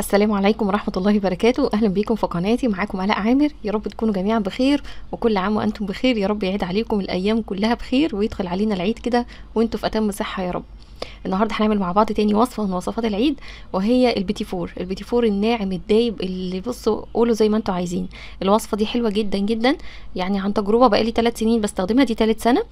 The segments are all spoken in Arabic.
السلام عليكم ورحمة الله وبركاته أهلا بيكم في قناتي معاكم علاء عامر يا رب تكونوا جميعا بخير وكل عام وأنتم بخير يا رب يعيد عليكم الأيام كلها بخير ويدخل علينا العيد كده وأنتم في أتم صحة يا رب النهارده هنعمل مع بعض تاني وصفه من وصفات العيد وهي البيتي فور البيتي فور الناعم الدايب اللي بصوا قولوا زي ما انتوا عايزين الوصفه دي حلوه جدا جدا يعني عن تجربه بقالي ثلاث سنين بستخدمها دي ثالث سنه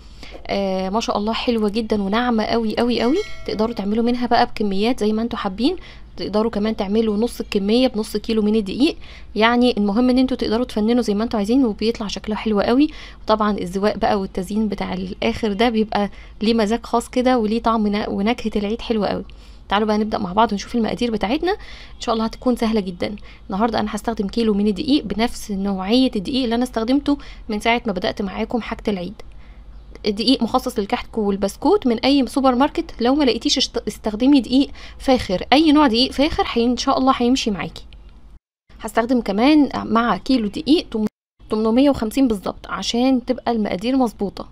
آه ما شاء الله حلوه جدا وناعمه قوي قوي قوي تقدروا تعملوا منها بقى بكميات زي ما انتوا حابين تقدروا كمان تعملوا نص الكميه بنص كيلو من الدقيق يعني المهم ان انتوا تقدروا تفننوا زي ما انتوا عايزين وبيطلع شكلها حلو قوي وطبعا الزواق بقى والتزيين بتاع الاخر ده بيبقى ليه مزاج خاص كده وليه طعم ونكهه العيد حلوه قوي تعالوا بقى نبدا مع بعض ونشوف المقادير بتاعتنا ان شاء الله هتكون سهله جدا النهارده انا هستخدم كيلو من الدقيق بنفس نوعيه الدقيق اللي انا استخدمته من ساعه ما بدات معاكم حاجه العيد دقيق مخصص للكحك والبسكوت من اي سوبر ماركت لو ما لقيتيش استخدمي دقيق فاخر اي نوع دقيق فاخر ان شاء الله هيمشي معاكي هستخدم كمان مع كيلو دقيق 850 بالظبط عشان تبقى المقادير مظبوطه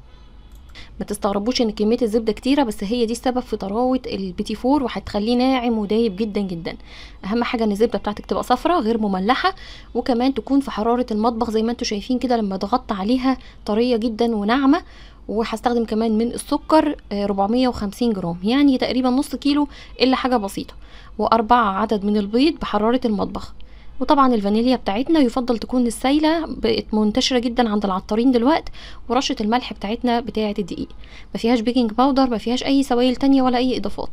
ما تستغربوش ان كميه الزبده كتيره بس هي دي السبب في طراوه البيتي فور وهتخليه ناعم ودايب جدا جدا اهم حاجه ان الزبده بتاعتك تبقى صفرة غير مملحه وكمان تكون في حراره المطبخ زي ما انتم شايفين كده لما ضغطت عليها طريه جدا وناعمه وهستخدم كمان من السكر 450 آه، جرام يعني تقريبا نص كيلو الا حاجه بسيطه واربعة عدد من البيض بحراره المطبخ وطبعا الفانيليا بتاعتنا يفضل تكون السايله بقت منتشره جدا عند العطارين دلوقت ورشه الملح بتاعتنا بتاعه الدقيق ما فيهاش بيكنج باودر ما فيهاش اي سوائل تانية ولا اي اضافات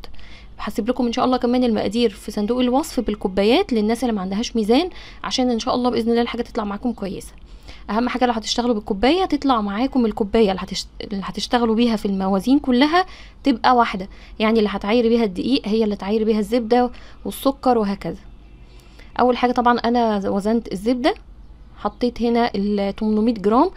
هسيب لكم ان شاء الله كمان المقادير في صندوق الوصف بالكوبايات للناس اللي ما عندهاش ميزان عشان ان شاء الله باذن الله الحاجه تطلع معاكم كويسه اهم حاجه لو هتشتغلوا بالكوبايه تطلع معاكم الكوبايه اللي, هتشت... اللي هتشتغلوا بيها في الموازين كلها تبقى واحده يعني اللي هتعايري بيها الدقيق هي اللي تعاير بيها الزبده والسكر وهكذا اول حاجه طبعا انا وزنت الزبده حطيت هنا ال 800 جرام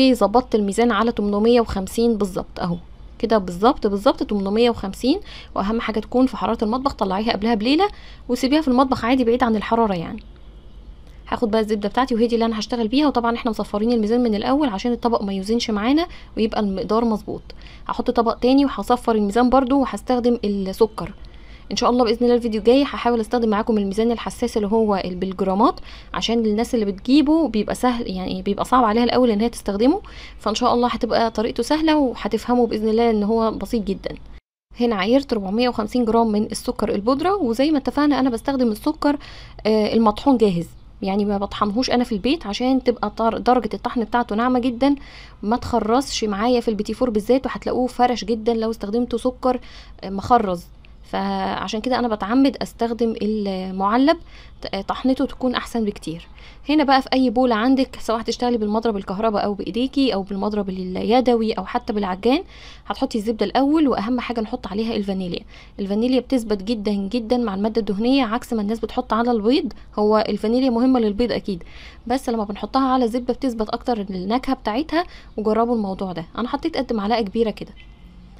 وظبطت الميزان على 850 بالظبط اهو كده بالظبط بالظبط 850 واهم حاجه تكون في حراره المطبخ طلعيها قبلها بليله وسيبيها في المطبخ عادي بعيد عن الحراره يعني هاخد بقى الزبده بتاعتي وهي دي اللي انا هشتغل بيها وطبعا احنا مصفرين الميزان من الاول عشان الطبق ما يوزنش معانا ويبقى المقدار مظبوط هحط طبق تاني وهصفر الميزان برده وهستخدم السكر ان شاء الله باذن الله الفيديو الجاي هحاول استخدم معاكم الميزان الحساس اللي هو بالجرامات عشان الناس اللي بتجيبه بيبقى سهل يعني بيبقى صعب عليها الاول ان هي تستخدمه فان شاء الله هتبقى طريقته سهله وهتفهموا باذن الله ان هو بسيط جدا هنا عايرت 450 جرام من السكر البودرة وزي ما اتفقنا انا بستخدم السكر آه، المطحون جاهز يعني ما بطحنهوش انا في البيت عشان تبقى درجه الطحن بتاعته ناعمه جدا ما تخرصش معايا في البيتي فور بالذات وهتلاقوه فرش جدا لو استخدمته سكر آه، مخرز فعشان كده انا بتعمد استخدم المعلب طحنته تكون احسن بكتير هنا بقى في اي بول عندك سواء هتشتغلي بالمضرب الكهرباء او بايديكي او بالمضرب اليدوي او حتى بالعجان هتحطي الزبده الاول واهم حاجه نحط عليها الفانيليا الفانيليا بتثبت جدا جدا مع الماده الدهنيه عكس ما الناس بتحط على البيض هو الفانيليا مهمه للبيض اكيد بس لما بنحطها على الزبده بتثبت اكتر النكهه بتاعتها وجربوا الموضوع ده انا حطيت قد معلقه كبيره كده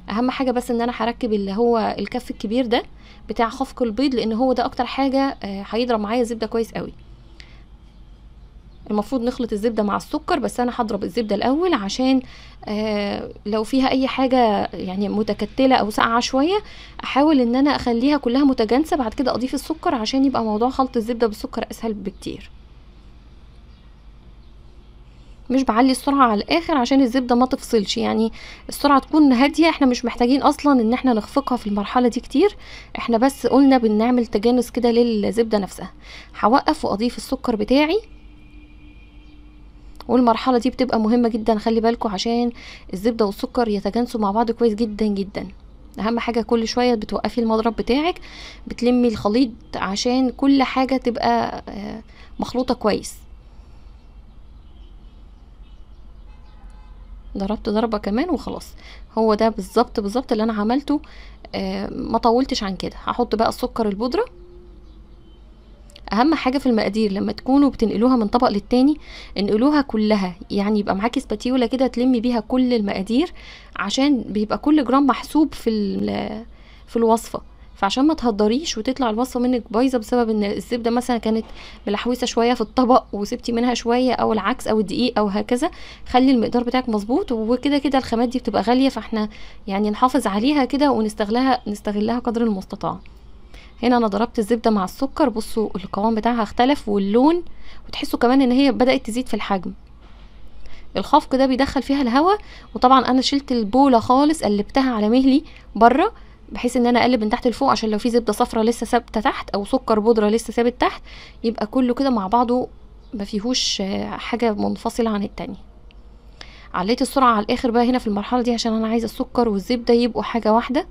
اهم حاجه بس ان انا هركب اللي هو الكف الكبير ده بتاع خفق البيض لان هو ده اكتر حاجه آه، هيضرب معايا زبده كويس قوي المفروض نخلط الزبده مع السكر بس انا هضرب الزبده الاول عشان آه، لو فيها اي حاجه يعني متكتله او ساقعه شويه احاول ان انا اخليها كلها متجانسه بعد كده اضيف السكر عشان يبقى موضوع خلط الزبده بالسكر اسهل بكتير مش بعلي السرعه على الاخر عشان الزبده ما تفصلش يعني السرعه تكون هاديه احنا مش محتاجين اصلا ان احنا نخفقها في المرحله دي كتير احنا بس قلنا بنعمل تجانس كده للزبده نفسها هوقف واضيف السكر بتاعي والمرحله دي بتبقى مهمه جدا خلي بالكو عشان الزبده والسكر يتجانسوا مع بعض كويس جدا جدا اهم حاجه كل شويه بتوقفي المضرب بتاعك بتلمي الخليط عشان كل حاجه تبقى آه، مخلوطه كويس ضربت ضربة كمان وخلاص هو ده بالظبط بالظبط اللي انا عملته آه ما طولتش عن كده هحط بقى السكر البودرة اهم حاجه في المقادير لما تكونوا بتنقلوها من طبق للتاني انقلوها كلها يعني يبقى معاكي سباتيولا كده تلمي بيها كل المقادير عشان بيبقى كل جرام محسوب في في الوصفه فعشان ما تهدريش وتطلع الوصفه منك بايظه بسبب ان الزبده مثلا كانت ملحوسه شويه في الطبق وسبتي منها شويه او العكس او الدقيق او هكذا خلي المقدار بتاعك مظبوط وكده كده الخامات دي بتبقى غاليه فاحنا يعني نحافظ عليها كده ونستغلها نستغلها قدر المستطاع هنا انا ضربت الزبده مع السكر بصوا القوام بتاعها اختلف واللون وتحسوا كمان ان هي بدات تزيد في الحجم الخفق ده بيدخل فيها الهواء وطبعا انا شلت البوله خالص قلبتها على مهلي بره بحيث ان انا اقلب من تحت لفوق عشان لو في زبده صفرا لسه ثابته تحت او سكر بودره لسه ثابت تحت يبقى كله كده مع بعضه ما فيهوش حاجه منفصله عن التانية عليت السرعه على الاخر بقى هنا في المرحله دي عشان انا عايزه السكر والزبده يبقوا حاجه واحده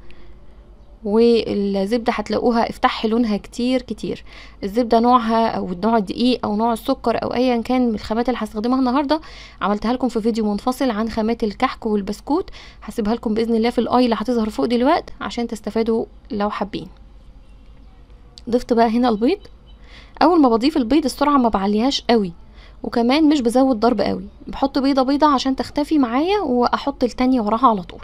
والزبدة هتلاقوها افتح لونها كتير كتير الزبدة نوعها او نوع الدقيق او نوع السكر او ايا كان من الخامات اللي هستخدمها النهاردة عملتها لكم في فيديو منفصل عن خامات الكحك والبسكوت هسيبها لكم باذن الله في الاي اللي هتظهر فوق دلوقت عشان تستفادوا لو حابين ضفت بقى هنا البيض اول ما بضيف البيض السرعة ما بعليهاش قوي وكمان مش بزود ضرب قوي بحط بيضة بيضة عشان تختفي معايا واحط التانية وراها على طول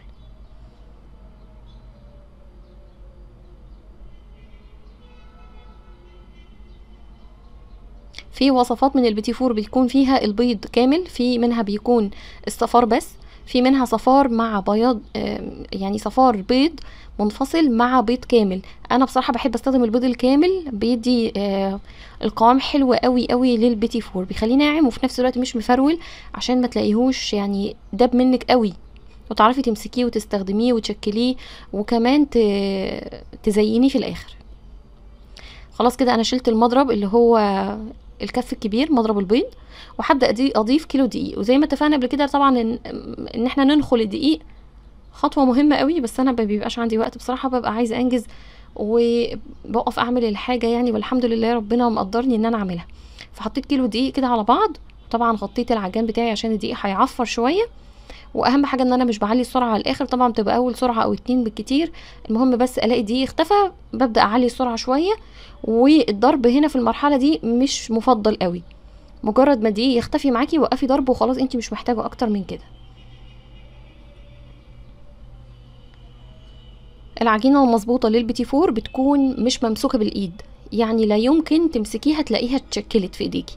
في وصفات من البيتي فور بيكون فيها البيض كامل في منها بيكون الصفار بس في منها صفار مع بياض يعني صفار بيض منفصل مع بيض كامل انا بصراحه بحب استخدم البيض الكامل بيدي آه، القوام حلو قوي قوي للبيتي فور بيخليه ناعم وفي نفس الوقت مش مفرول عشان ما تلاقيهوش يعني دب منك قوي وتعرفي تمسكيه وتستخدميه وتشكليه وكمان تزينيه في الاخر خلاص كده انا شلت المضرب اللي هو الكف الكبير مضرب البيض وهبدا اضيف كيلو دقيق وزي ما اتفقنا قبل كده طبعا ان, إن احنا ننخل الدقيق خطوه مهمه قوي بس انا ما بيبقاش عندي وقت بصراحه ببقى عايزه انجز وبوقف اعمل الحاجه يعني والحمد لله ربنا مقدرني ان انا اعملها فحطيت كيلو دقيق كده على بعض طبعا غطيت العجان بتاعي عشان الدقيق هيعفر شويه واهم حاجه ان انا مش بعلي السرعه على الاخر طبعا بتبقى اول سرعه او اتنين بالكتير المهم بس الاقي دي اختفى ببدا اعلي السرعه شويه والضرب هنا في المرحله دي مش مفضل قوي مجرد ما دي يختفي معاكي وقفي ضرب وخلاص انت مش محتاجه اكتر من كده العجينه المظبوطه للبيتي فور بتكون مش ممسوكه بالايد يعني لا يمكن تمسكيها تلاقيها اتشكلت في ايديكي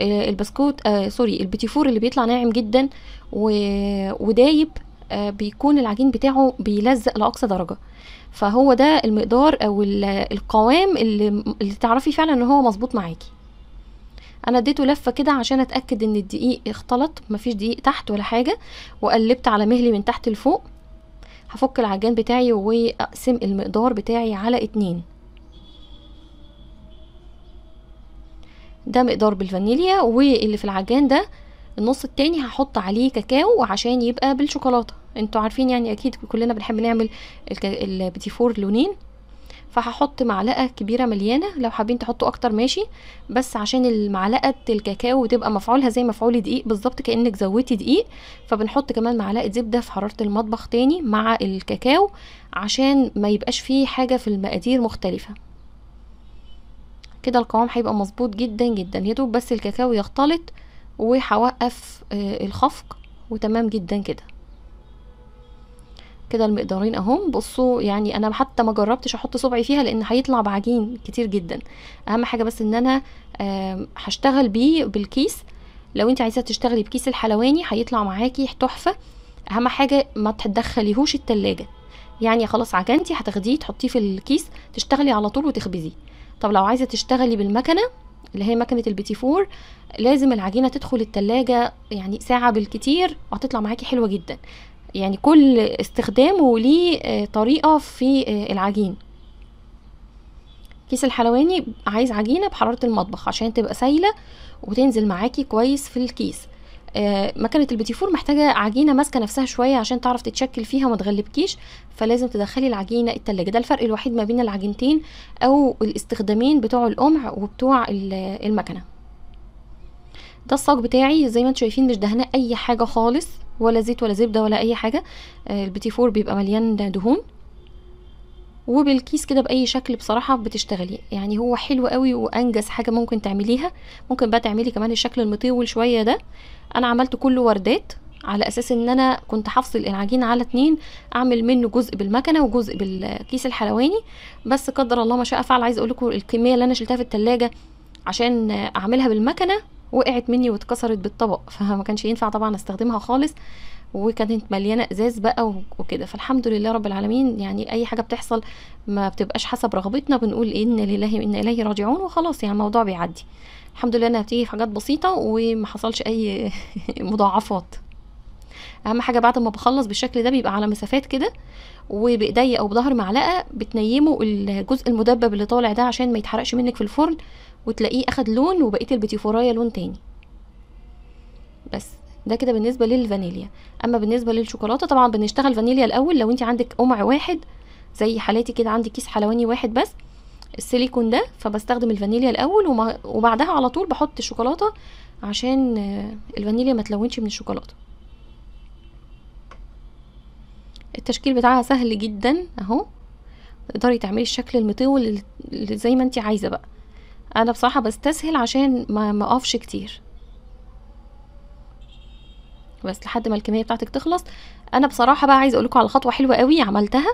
آه، البسكوت آه سوري فور اللي بيطلع ناعم جدا ودايب آه بيكون العجين بتاعه بيلزق لاقصى درجه فهو ده المقدار او القوام اللي, اللي تعرفي فعلا ان هو مظبوط معاكي انا اديته لفه كده عشان اتاكد ان الدقيق اختلط مفيش دقيق تحت ولا حاجه وقلبت على مهلي من تحت لفوق هفك العجان بتاعي واقسم المقدار بتاعي على اتنين ده مقدار بالفانيليا واللي في العجان ده النص التاني هحط عليه كاكاو عشان يبقى بالشوكولاته انتوا عارفين يعني اكيد كلنا بنحب نعمل البتيفور فور لونين فهحط معلقه كبيره مليانه لو حابين تحطوا اكتر ماشي بس عشان المعلقه الكاكاو تبقى مفعولها زي مفعول دقيق بالظبط كانك زودتي دقيق فبنحط كمان معلقه زبده في حراره المطبخ تاني مع الكاكاو عشان ما يبقاش فيه حاجه في المقادير مختلفه كده القوام هيبقى مظبوط جدا جدا يدوب بس الكاكاو يختلط وهوقف آه، الخفق وتمام جدا كده كده المقدارين اهم بصوا يعني انا حتى ما جربتش احط صبعي فيها لان هيطلع بعجين كتير جدا اهم حاجه بس ان انا هشتغل بيه بالكيس لو انت عايزه تشتغلي بكيس الحلواني هيطلع معاكي تحفه اهم حاجه ما تدخليهوش التلاجة يعني خلاص عجنتي هتاخديه تحطيه في الكيس تشتغلي على طول وتخبزيه طب لو عايزه تشتغلي بالمكنه اللي هي مكنه البيتي فور لازم العجينه تدخل التلاجة يعني ساعه بالكتير وهتطلع معاكي حلوه جدا يعني كل استخدامه وليه آه، طريقه في آه، العجين كيس الحلواني عايز عجينه بحراره المطبخ عشان تبقى سايله وتنزل معاكي كويس في الكيس آه، مكنه البيتي فور محتاجه عجينه ماسكه نفسها شويه عشان تعرف تتشكل فيها وما تغلبكيش فلازم تدخلي العجينه التلاجة ده الفرق الوحيد ما بين العجينتين او الاستخدامين بتوع القمع وبتوع المكنه ده الصاج بتاعي زي ما انتم شايفين مش دهناه اي حاجه خالص ولا زيت ولا زبده ولا اي حاجه آه، البيتي فور بيبقى مليان دهون وبالكيس كده باي شكل بصراحه بتشتغلي يعني هو حلو قوي وانجز حاجه ممكن تعمليها ممكن بقى تعملي كمان الشكل المطول شويه ده انا عملت كله وردات على اساس ان انا كنت هفصل العجين على اتنين اعمل منه جزء بالمكنه وجزء بالكيس الحلواني بس قدر الله ما شاء فعل عايز اقول لكم الكميه اللي انا شلتها في التلاجة عشان اعملها بالمكنه وقعت مني واتكسرت بالطبق فما كانش ينفع طبعا استخدمها خالص وكانت مليانه ازاز بقى وكده فالحمد لله رب العالمين يعني اي حاجه بتحصل ما بتبقاش حسب رغبتنا بنقول ان لله وان اليه راجعون وخلاص يعني الموضوع بيعدي الحمد لله انها بتيجي في حاجات بسيطه وما حصلش اي مضاعفات اهم حاجه بعد ما بخلص بالشكل ده بيبقى على مسافات كده وبايديا او بظهر معلقه بتنيموا الجزء المدبب اللي طالع ده عشان ما يتحرقش منك في الفرن وتلاقيه اخد لون وبقيه البتيفورايه لون تاني بس ده كده بالنسبه للفانيليا اما بالنسبه للشوكولاته طبعا بنشتغل فانيليا الاول لو انت عندك قمع واحد زي حالاتي كده عندي كيس حلواني واحد بس السيليكون ده فبستخدم الفانيليا الاول وما وبعدها على طول بحط الشوكولاته عشان آه، الفانيليا ما تلونش من الشوكولاته التشكيل بتاعها سهل جدا اهو تقدري تعملي الشكل المطول زي ما انت عايزه بقى انا بصراحه بستسهل عشان ما اقفش كتير بس لحد ما الكميه بتاعتك تخلص انا بصراحه بقى عايزه اقول لكم على خطوه حلوه قوي عملتها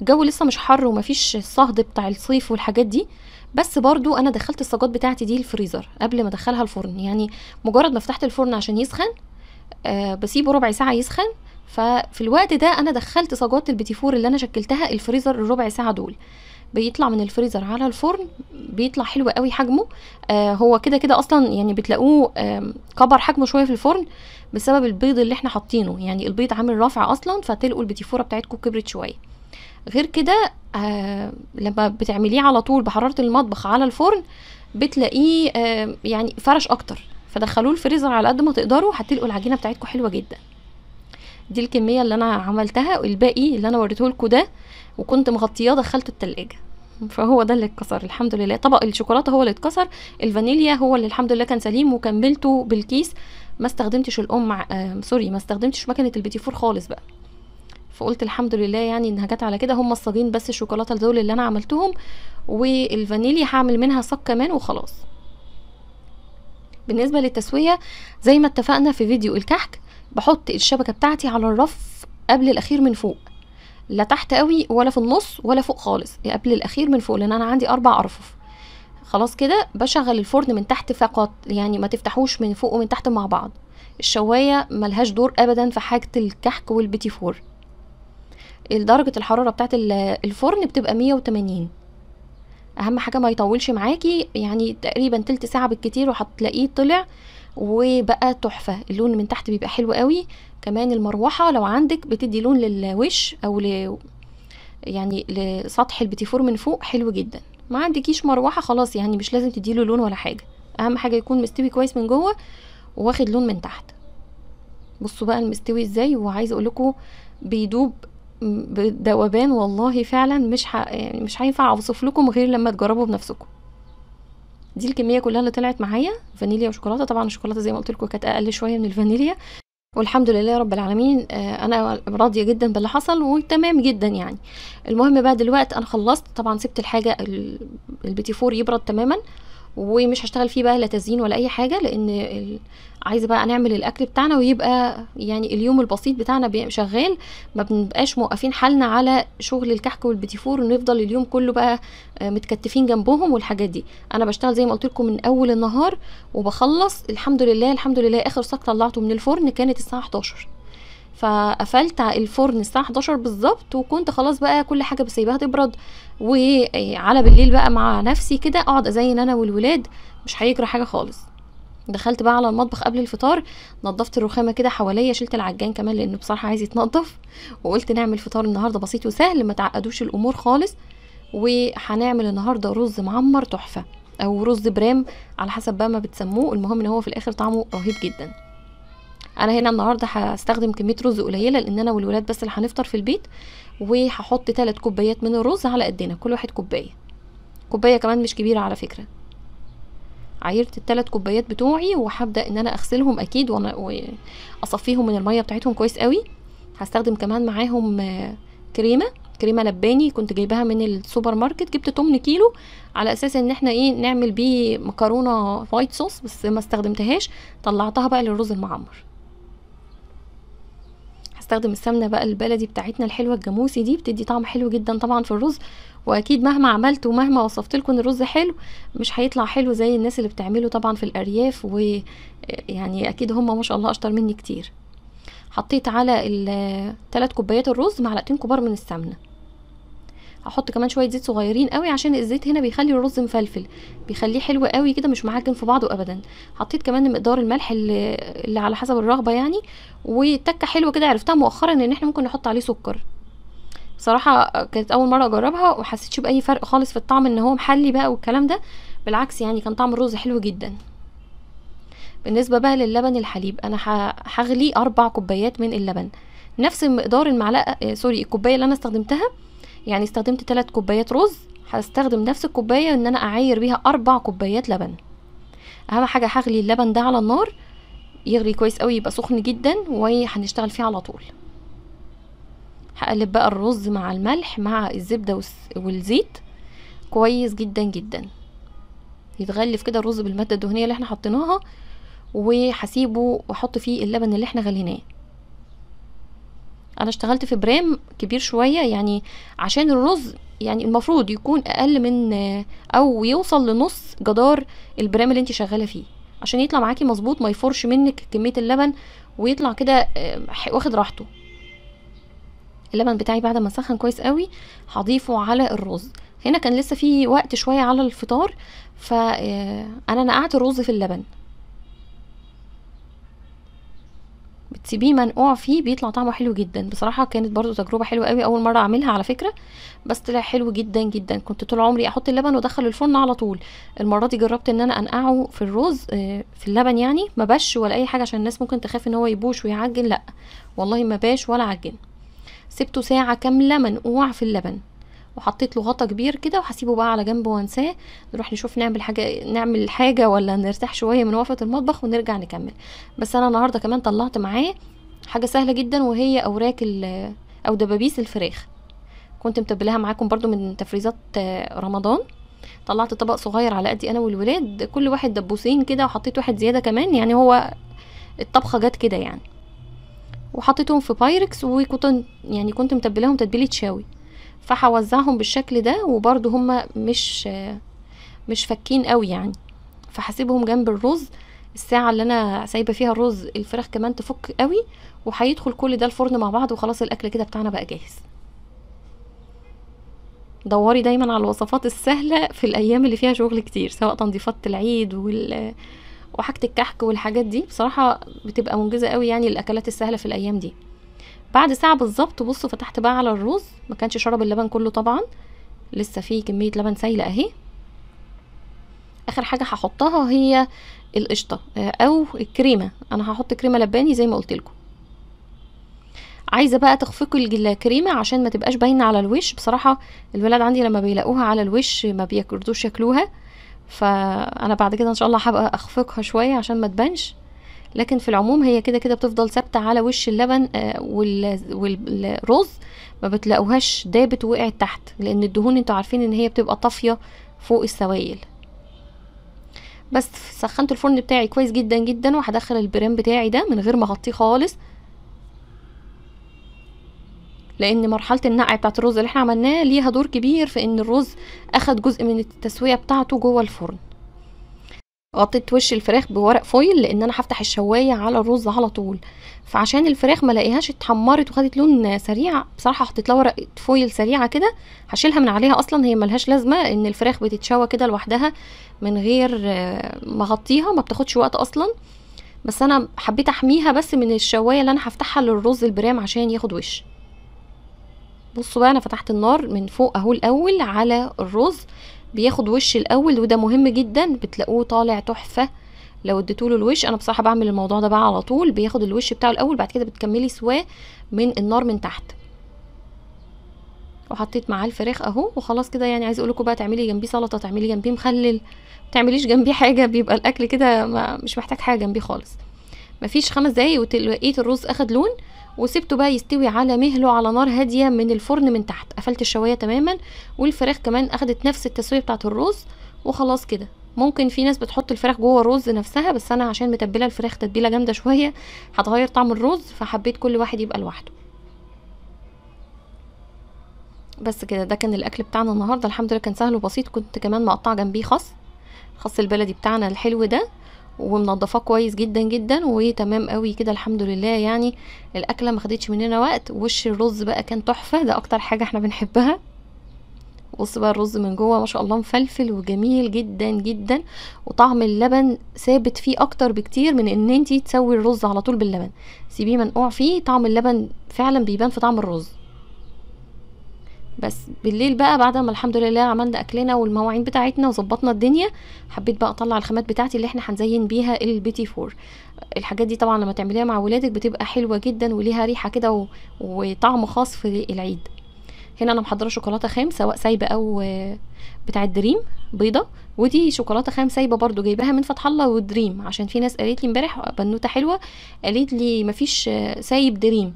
الجو لسه مش حر ومفيش الصهد بتاع الصيف والحاجات دي بس برضو انا دخلت الصاجات بتاعتي دي الفريزر قبل ما ادخلها الفرن يعني مجرد ما فتحت الفرن عشان يسخن آه بسيبه ربع ساعه يسخن ففي الوقت ده انا دخلت صاجات فور اللي انا شكلتها الفريزر الربع ساعه دول بيطلع من الفريزر على الفرن بيطلع حلو قوي حجمه آه هو كده كده اصلا يعني بتلاقوه آه كبر حجمه شويه في الفرن بسبب البيض اللي احنا حاطينه يعني البيض عامل رفع اصلا فتلقوا البتيفوره بتاعتكم كبرت شويه غير كده آه لما بتعمليه على طول بحراره المطبخ على الفرن بتلاقيه آه يعني فرش اكتر فدخلوه الفريزر على قد ما تقدروا هتلقوا العجينه بتاعتكم حلوه جدا دي الكميه اللي انا عملتها الباقي اللي انا وريته لكم ده وكنت مغطياه دخلت التلاجة فهو ده اللي اتكسر الحمد لله طبق الشوكولاته هو اللي اتكسر الفانيليا هو اللي الحمد لله كان سليم وكملته بالكيس ما استخدمتش الام مع... آه، سوري ما استخدمتش مكنه البيتي فور خالص بقى فقلت الحمد لله يعني انها جت على كده هم الصاجين بس الشوكولاته دول اللي انا عملتهم والفانيليا هعمل منها صاج كمان وخلاص بالنسبه للتسويه زي ما اتفقنا في فيديو الكحك بحط الشبكه بتاعتي على الرف قبل الاخير من فوق لا تحت قوي ولا في النص ولا فوق خالص قبل الاخير من فوق لان انا عندي اربع ارفف خلاص كده بشغل الفرن من تحت فقط يعني ما تفتحوش من فوق ومن تحت مع بعض الشواية ملهاش دور ابدا في حاجة الكحك والبيتي فور درجة الحرارة بتاعة الفرن بتبقى 180 اهم حاجة ما يطولش معاكي يعني تقريبا تلت ساعة بالكتير وهتلاقيه طلع وبقى تحفة اللون من تحت بيبقى حلو قوي كمان المروحة لو عندك بتدي لون للوش او ل... يعني لسطح البيتي فور من فوق حلو جدا ما عندكيش مروحه خلاص يعني مش لازم تديله لون ولا حاجه اهم حاجه يكون مستوي كويس من جوه واخد لون من تحت بصوا بقى المستوي ازاي وعايز اقول لكم بيدوب بدوبان والله فعلا مش ح... يعني مش هينفع اوصف لكم غير لما تجربوا بنفسكم دي الكميه كلها اللي طلعت معايا فانيليا وشوكولاته طبعا الشوكولاته زي ما قلت لكم كانت اقل شويه من الفانيليا والحمد لله رب العالمين آه، انا راضيه جدا باللي حصل وتمام جدا يعني المهم بقى دلوقتي انا خلصت طبعا سبت الحاجه البيتي فور يبرد تماما ومش هشتغل فيه بقى لا تزيين ولا اي حاجه لان عايزه بقى نعمل الاكل بتاعنا ويبقى يعني اليوم البسيط بتاعنا شغال ما بنبقاش موقفين حالنا على شغل الكحك والبتيفور ونفضل اليوم كله بقى آه، متكتفين جنبهم والحاجات دي انا بشتغل زي ما قلت لكم من اول النهار وبخلص الحمد لله الحمد لله اخر صاج طلعته من الفرن كانت الساعه 11 فقفلت الفرن الساعه 11 بالظبط وكنت خلاص بقى كل حاجه بسيبها تبرد وعلى بالليل بقى مع نفسي كده اقعد ازين انا والولاد مش هيجرى حاجه خالص دخلت بقى على المطبخ قبل الفطار نضفت الرخامه كده حواليا شلت العجان كمان لانه بصراحه عايز يتنضف وقلت نعمل فطار النهارده بسيط وسهل ما تعقدوش الامور خالص وهنعمل النهارده رز معمر تحفه او رز برام على حسب بقى ما بتسموه المهم ان هو في الاخر طعمه رهيب جدا انا هنا النهارده هستخدم كميه رز قليله لان انا والولاد بس اللي هنفطر في البيت وهحط 3 كوبايات من الرز على قدنا كل واحد كوبايه كوبايه كمان مش كبيره على فكره عايرت الثلاث كوبايات بتوعي وهبدا ان انا اغسلهم اكيد واصفيهم من الميه بتاعتهم كويس قوي هستخدم كمان معاهم آه، كريمه كريمه لباني كنت جايباها من السوبر ماركت جبت 8 كيلو على اساس ان احنا ايه نعمل بيه مكرونه وايت صوص بس ما استخدمتهاش طلعتها بقى للرز المعمر هستخدم السمنه بقى البلدي بتاعتنا الحلوه الجاموسي دي بتدي طعم حلو جدا طبعا في الرز واكيد مهما عملت ومهما وصفت لكم الرز حلو مش هيطلع حلو زي الناس اللي بتعمله طبعا في الارياف ويعني اكيد هم ما شاء الله اشطر مني كتير حطيت على ال كوبايات الرز معلقتين كبار من السمنه هحط كمان شويه زيت صغيرين قوي عشان الزيت هنا بيخلي الرز مفلفل بيخليه حلو قوي كده مش معجن في بعضه ابدا حطيت كمان مقدار الملح اللي, اللي على حسب الرغبه يعني وتكه حلوه كده عرفتها مؤخرا ان احنا ممكن نحط عليه سكر بصراحه كانت اول مره اجربها وحسيتش باي فرق خالص في الطعم ان هو محلي بقى والكلام ده بالعكس يعني كان طعم الرز حلو جدا بالنسبه بقى للبن الحليب انا هغلي اربع كوبايات من اللبن نفس مقدار المعلقه آه، سوري الكوبايه اللي انا استخدمتها يعني استخدمت 3 كوبايات رز هستخدم نفس الكوبايه ان انا اعاير بيها اربع كوبايات لبن اهم حاجه هغلي اللبن ده على النار يغلي كويس قوي يبقى سخن جدا وهنشتغل فيه على طول هقلب بقى الرز مع الملح مع الزبده والزيت كويس جدا جدا يتغلف كده الرز بالماده الدهنيه اللي احنا حطيناها وهسيبه واحط فيه اللبن اللي احنا غليناه انا اشتغلت في برام كبير شويه يعني عشان الرز يعني المفروض يكون اقل من آه، او يوصل لنص جدار البرام اللي انت شغاله فيه عشان يطلع معاكي مظبوط ما يفرش منك كميه اللبن ويطلع كده آه، واخد راحته اللبن بتاعي بعد ما سخن كويس قوي هضيفه على الرز هنا كان لسه في وقت شويه على الفطار فانا آه، نقعت الرز في اللبن بتسيبيه منقوع فيه بيطلع طعمه حلو جدا بصراحه كانت برضو تجربه حلوه قوي اول مره اعملها على فكره بس طلع حلو جدا جدا كنت طول عمري احط اللبن وأدخل الفرن على طول المره دي جربت ان انا انقعه في الرز آه، في اللبن يعني ما باش ولا اي حاجه عشان الناس ممكن تخاف ان هو يبوش ويعجن لا والله ما باش ولا عجن سبته ساعه كامله منقوع في اللبن وحطيت له غطا كبير كده وهسيبه بقى على جنب وانساه نروح نشوف نعمل حاجه نعمل حاجه ولا نرتاح شويه من وقفه المطبخ ونرجع نكمل بس انا النهارده كمان طلعت معاه حاجه سهله جدا وهي اوراق او دبابيس الفراخ كنت متبلاها معاكم برضو من تفريزات رمضان طلعت طبق صغير على قدي انا والولاد كل واحد دبوسين كده وحطيت واحد زياده كمان يعني هو الطبخه جت كده يعني وحطيتهم في بايركس وكنت يعني كنت متبلاهم تتبيله شاوي فهوزعهم بالشكل ده وبرده هما مش مش فكين قوي يعني فهسيبهم جنب الرز الساعة اللي انا سايبة فيها الرز الفراخ كمان تفك قوي وهيدخل كل ده الفرن مع بعض وخلاص الاكل كده بتاعنا بقى جاهز دوري دايما على الوصفات السهلة في الايام اللي فيها شغل كتير سواء تنظيفات العيد وال وحاجة الكحك والحاجات دي بصراحة بتبقى منجزة قوي يعني الاكلات السهلة في الايام دي بعد ساعه بالظبط بصوا فتحت بقى على الرز ما كانش شرب اللبن كله طبعا لسه فيه كميه لبن سايله اهي اخر حاجه هحطها هي القشطه آه، او الكريمه انا هحط كريمه لباني زي ما قلت لكم عايزه بقى تخفقي الكريمه عشان ما تبقاش باينه على الوش بصراحه الولاد عندي لما بيلاقوها على الوش ما بيرضوش ياكلوها فانا بعد كده ان شاء الله هبقى اخفقها شويه عشان ما تبانش لكن في العموم هي كده كده بتفضل ثابته على وش اللبن آه، والرز ما بتلاقوهاش دابت وقعت تحت لان الدهون انتوا عارفين ان هي بتبقى طافيه فوق السوائل بس سخنت الفرن بتاعي كويس جدا جدا وهدخل البريم بتاعي ده من غير ما اغطيه خالص لان مرحله النقع بتاعت الرز اللي احنا عملناه ليها دور كبير في ان الرز اخد جزء من التسويه بتاعته جوه الفرن غطيت وش الفراخ بورق فويل لان انا هفتح الشوايه على الرز على طول فعشان الفراخ ما الاقيهاش اتحمرت وخدت لون سريع بصراحه حطيت لها ورقه فويل سريعه كده هشيلها من عليها اصلا هي ملهاش لازمه ان الفراخ بتتشوى كده لوحدها من غير آه، ما اغطيها ما بتاخدش وقت اصلا بس انا حبيت احميها بس من الشوايه اللي انا هفتحها للرز البرام عشان ياخد وش بصوا بقى انا فتحت النار من فوق اهو الاول على الرز بياخد وش الاول وده مهم جدا بتلاقوه طالع تحفه لو اديتوله الوش انا بصراحه بعمل الموضوع ده بقى على طول بياخد الوش بتاعه الاول بعد كده بتكملي سواه من النار من تحت وحطيت معاه الفراخ اهو وخلاص كده يعني عايز اقول لكم بقى تعملي جنبيه سلطه تعملي جنبيه مخلل تعمليش جنبيه حاجه بيبقى الاكل كده مش محتاج حاجه جنبيه خالص مفيش خمس دقايق وتلاقيت الرز اخد لون وسبته بقى يستوي على مهله على نار هاديه من الفرن من تحت قفلت الشوايه تماما والفراخ كمان اخدت نفس التسويه بتاعه الرز وخلاص كده ممكن في ناس بتحط الفراخ جوه الرز نفسها بس انا عشان متبله الفراخ تتبيله جامده شويه هتغير طعم الرز فحبيت كل واحد يبقى لوحده بس كده ده كان الاكل بتاعنا النهارده الحمد لله كان سهل وبسيط كنت كمان مقطعه جنبيه خاص خاص البلدي بتاعنا الحلو ده ومنضفاه كويس جدا جدا وتمام قوي كده الحمد لله يعني الاكله ما خدتش مننا وقت وش الرز بقى كان تحفه ده اكتر حاجه احنا بنحبها بص بقى الرز من جوه ما شاء الله مفلفل وجميل جدا جدا وطعم اللبن ثابت فيه اكتر بكتير من ان انتي تسوي الرز على طول باللبن سيبيه منقوع فيه طعم اللبن فعلا بيبان في طعم الرز بس بالليل بقى بعد ما الحمد لله عملنا اكلنا والمواعين بتاعتنا وظبطنا الدنيا حبيت بقى اطلع الخامات بتاعتي اللي احنا هنزين بيها البيتي فور الحاجات دي طبعا لما تعمليها مع ولادك بتبقى حلوه جدا وليها ريحه كده و... وطعم خاص في العيد هنا انا محضره شوكولاته خام سواء سايبه او بتاعه دريم بيضه ودي شوكولاته خام سايبه برضو جايباها من فتح الله ودريم عشان في ناس قالت لي امبارح بنوته حلوه قالت لي مفيش سايب دريم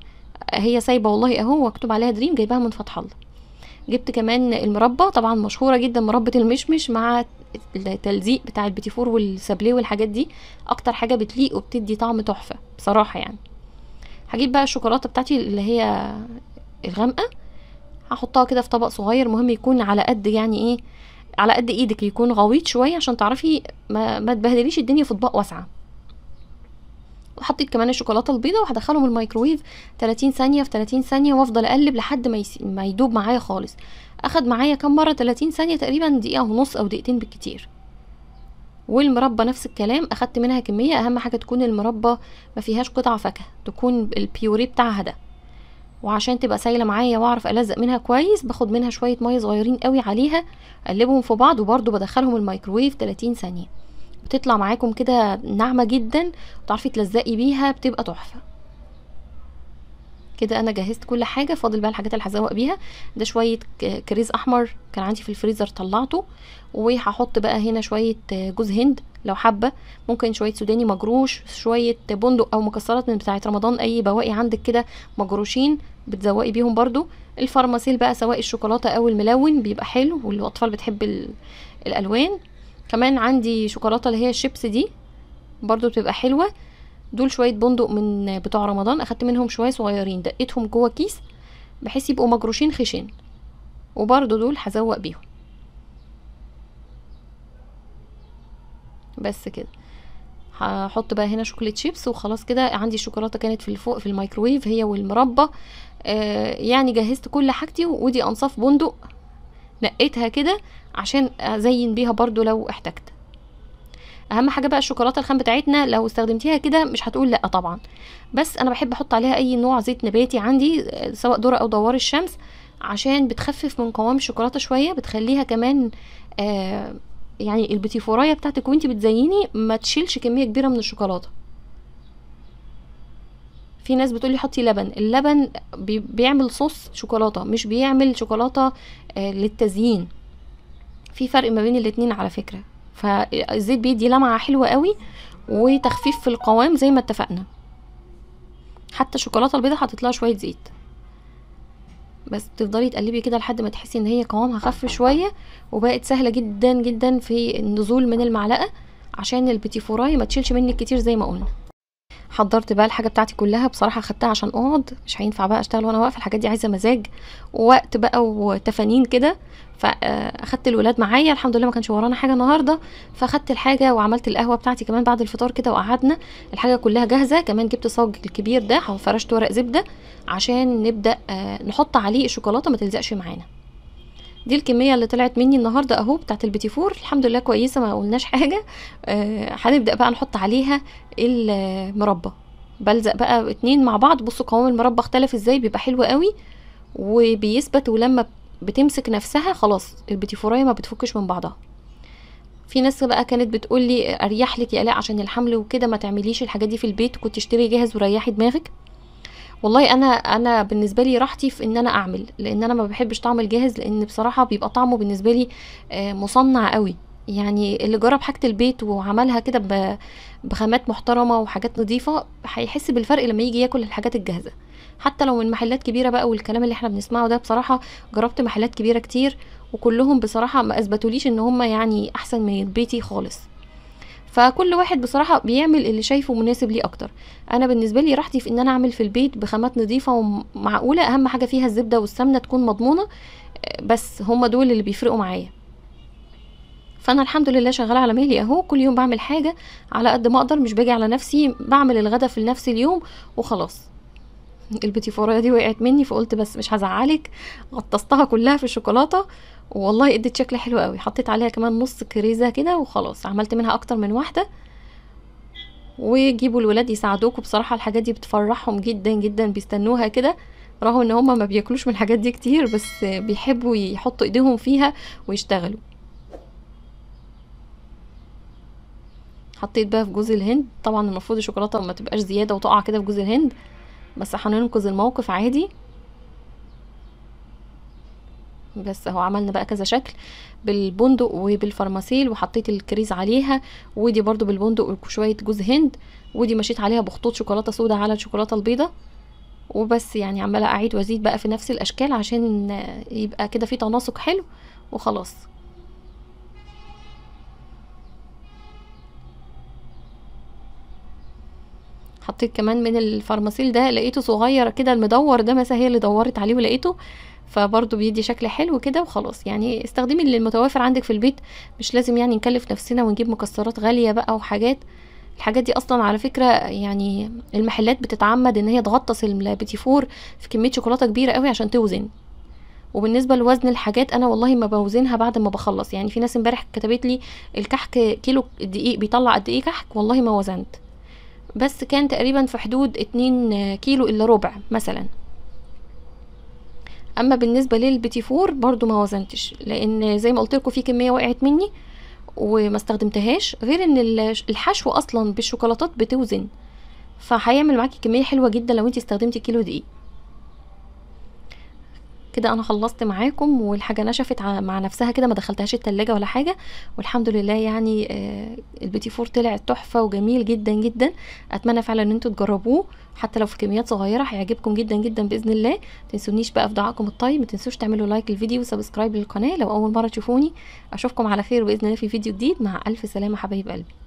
هي سايبه والله اهو مكتوب عليها دريم جايباها من فتح الله جبت كمان المربى طبعا مشهورة جدا مربة المشمش مع التلزيق بتاع البيتي فور والسابليه والحاجات دي اكتر حاجة بتليق وبتدي طعم تحفة بصراحة يعني هجيب بقى الشوكولاتة بتاعتي اللي هي الغامقة هحطها كده في طبق صغير مهم يكون على قد يعني ايه على قد ايدك يكون غويط شوية عشان تعرفي ما, ما تبهدليش الدنيا في اطباق واسعة وحطيت كمان الشوكولاته البيضه وهدخلهم الميكروويف 30 ثانيه في 30 ثانيه وافضل اقلب لحد ما, يس... ما يدوب معايا خالص اخد معايا كام مره 30 ثانيه تقريبا دقيقه ونص او دقيقتين بالكتير والمربى نفس الكلام اخدت منها كميه اهم حاجه تكون المربى ما فيهاش قطع فاكهه تكون البيوري بتاعها ده وعشان تبقى سايله معايا واعرف الزق منها كويس باخد منها شويه ميه صغيرين قوي عليها اقلبهم في بعض وبرده بدخلهم الميكروويف 30 ثانيه بتطلع معاكم كده ناعمه جدا وتعرفي تلزقي بيها بتبقى تحفه كده انا جهزت كل حاجه فاضل بقى الحاجات اللي هزوق بيها ده شويه كريز احمر كان عندي في الفريزر طلعته وهحط بقى هنا شويه جوز هند لو حابه ممكن شويه سوداني مجروش شويه بندق او مكسرات من بتاعه رمضان اي بواقي عندك كده مجروشين بتزوقي بيهم برده الفارماسيل بقى سواء الشوكولاته او الملون بيبقى حلو والاطفال بتحب الالوان كمان عندي شوكولاته اللي هي الشيبس دي برضو بتبقى حلوه دول شويه بندق من بتوع رمضان اخدت منهم شويه صغيرين دقيتهم جوه كيس بحيث يبقوا مجروشين خشين وبرضو دول هزوق بيهم بس كده هحط بقى هنا شوكولاتة شيبس وخلاص كده عندي الشوكولاته كانت في الفوق في الميكروويف هي والمربى آه يعني جهزت كل حاجتي ودي انصاف بندق نقيتها كده عشان ازين بيها برضو لو احتجت اهم حاجه بقى الشوكولاته الخام بتاعتنا لو استخدمتيها كده مش هتقول لا طبعا بس انا بحب احط عليها اي نوع زيت نباتي عندي سواء ذره او دوار الشمس عشان بتخفف من قوام الشوكولاته شويه بتخليها كمان آه يعني البتيفورايه بتاعتك وانت بتزيني ما تشيلش كميه كبيره من الشوكولاته في ناس بتقولي حطي لبن اللبن بيعمل صوص شوكولاته مش بيعمل شوكولاته آه، للتزيين في فرق ما بين الاتنين على فكره فالزيت بيدي لمعه حلوه قوي وتخفيف في القوام زي ما اتفقنا حتى الشوكولاته البيضاء حطيت لها شويه زيت بس تفضلي تقلبي كده لحد ما تحسي ان هي قوامها خف شويه وبقت سهله جدا جدا في النزول من المعلقه عشان البيتي فوراي ما تشيلش منك كتير زي ما قلنا حضرت بقى الحاجه بتاعتي كلها بصراحه خدتها عشان اقعد مش هينفع بقى اشتغل وانا واقفه الحاجات دي عايزه مزاج ووقت بقى وتفانين كده فاخدت آه، الولاد معايا الحمد لله ما كانش ورانا حاجه النهارده فاخدت الحاجه وعملت القهوه بتاعتي كمان بعد الفطار كده وقعدنا الحاجه كلها جاهزه كمان جبت صاج الكبير ده فرشت ورق زبده عشان نبدا آه، نحط عليه الشوكولاته ما تلزقش معانا دي الكميه اللي طلعت مني النهارده اهو بتاعت البيتي فور الحمد لله كويسه ما قلناش حاجه آه، هنبدا بقى نحط عليها المربى بلزق بقى اتنين مع بعض بصوا قوام المربى اختلف ازاي بيبقى حلو قوي وبيثبت ولما بتمسك نفسها خلاص البيتي فورايه ما بتفكش من بعضها في ناس بقى كانت بتقولي اريحلك اريح لك يا الاء عشان الحمل وكده ما تعمليش الحاجات دي في البيت كنت اشتري جاهز وريحي دماغك والله انا انا بالنسبه لي راحتي في ان انا اعمل لان انا ما بحبش طعم الجاهز لان بصراحه بيبقى طعمه بالنسبه لي آه، مصنع قوي يعني اللي جرب حاجه البيت وعملها كده بخامات محترمه وحاجات نظيفه هيحس بالفرق لما يجي ياكل الحاجات الجاهزه حتى لو من محلات كبيره بقى والكلام اللي احنا بنسمعه ده بصراحه جربت محلات كبيره كتير وكلهم بصراحه ما اثبتوليش ان هم يعني احسن من بيتي خالص فكل واحد بصراحه بيعمل اللي شايفه مناسب ليه اكتر انا بالنسبه لي راحتي في ان انا اعمل في البيت بخامات نظيفه ومعقوله اهم حاجه فيها الزبده والسمنه تكون مضمونه بس هما دول اللي بيفرقوا معايا فانا الحمد لله شغاله على مهلي اهو كل يوم بعمل حاجه على قد ما اقدر مش باجي على نفسي بعمل الغدا في نفس اليوم وخلاص البتيفورايه دي وقعت مني فقلت بس مش هزعلك غطستها كلها في الشوكولاته والله ادت شكل حلو قوي حطيت عليها كمان نص كريزه كده وخلاص عملت منها اكتر من واحده ويجيبوا الولاد يساعدوكوا بصراحه الحاجات دي بتفرحهم جدا جدا بيستنوها كده رغم ان هما ما بياكلوش من الحاجات دي كتير بس بيحبوا يحطوا ايديهم فيها ويشتغلوا حطيت بقى في جوز الهند طبعا المفروض الشوكولاته ما تبقاش زياده وتقع كده في جوز الهند بس هننقذ الموقف عادي بس اهو عملنا بقى كذا شكل بالبندق وبالفرماسيل وحطيت الكريز عليها ودي برضو بالبندق وشوية جوز هند ودي مشيت عليها بخطوط شوكولاتة سودا على الشوكولاتة البيضة وبس يعني عمالة اعيد وازيد بقى في نفس الاشكال عشان يبقى كده في تناسق حلو وخلاص حطيت كمان من الفارماسيل ده لقيته صغير كده المدور ده مثلا هي اللي دورت عليه ولقيته فبرضه بيدي شكل حلو كده وخلاص يعني استخدمي اللي متوافر عندك في البيت مش لازم يعني نكلف نفسنا ونجيب مكسرات غاليه بقى وحاجات الحاجات دي اصلا على فكره يعني المحلات بتتعمد ان هي تغطس البيتي فور في كميه شوكولاته كبيره قوي عشان توزن وبالنسبه لوزن الحاجات انا والله ما بوزنها بعد ما بخلص يعني في ناس امبارح كتبت لي الكحك كيلو الدقيق بيطلع قد ايه كحك والله ما وزنت بس كان تقريبا في حدود اتنين كيلو الا ربع مثلا اما بالنسبه للبيتي فور برضو ما وزنتش لان زي ما قلت لكم في كميه وقعت مني وما استخدمتهاش غير ان الحشو اصلا بالشوكولاتات بتوزن فهيعمل معاكي كميه حلوه جدا لو انت استخدمتي كيلو دقيق كده انا خلصت معاكم والحاجه نشفت مع نفسها كده ما دخلتهاش التلاجة ولا حاجه والحمد لله يعني آه، البيتي فور طلع تحفه وجميل جدا جدا اتمنى فعلا ان انتوا تجربوه حتى لو في كميات صغيره هيعجبكم جدا جدا باذن الله تنسونيش بقى في دعائكم الطيب ما تنسوش تعملوا لايك للفيديو وسبسكرايب للقناه لو اول مره تشوفوني اشوفكم على خير باذن الله في فيديو جديد مع الف سلامه حبايب قلبي